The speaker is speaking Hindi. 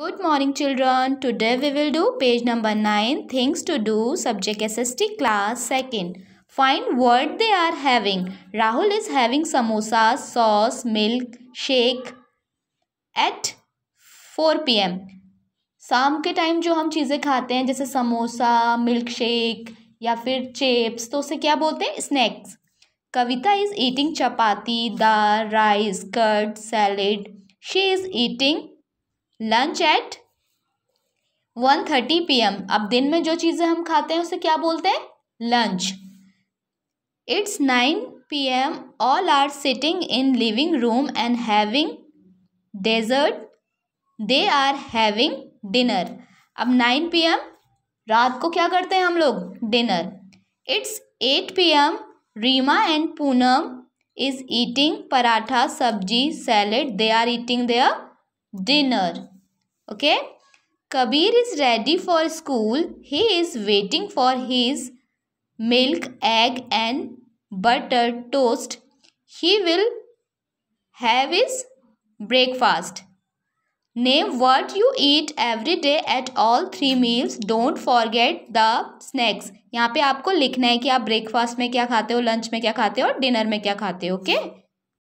Good morning children today we will do page number nine things to do subject S S T class second find word they are having Rahul is having samosa sauce milkshake at four P M शाम के टाइम जो हम चीज़ें खाते हैं जैसे समोसा मिल्क शेक या फिर चिप्स तो उसे क्या बोलते हैं snacks Kavita is eating chapati dal rice curd salad she is eating lunch at one thirty P M अब दिन में जो चीज़ें हम खाते हैं उसे क्या बोलते हैं lunch it's nine P M all are sitting in living room and having dessert they are having dinner अब नाइन पी एम रात को क्या करते हैं हम लोग dinner it's eight P M Reema and Poonam is eating paratha sabzi salad they are eating their dinner. Okay. Kabir is ready for school. He is waiting for his milk, egg and butter toast. He will have his breakfast. Name what you eat every day at all three meals. Don't forget the snacks. यहाँ पे आपको लिखना है कि आप ब्रेकफास्ट में क्या खाते हो लंच में क्या खाते हो और डिनर में क्या खाते हो ओके okay?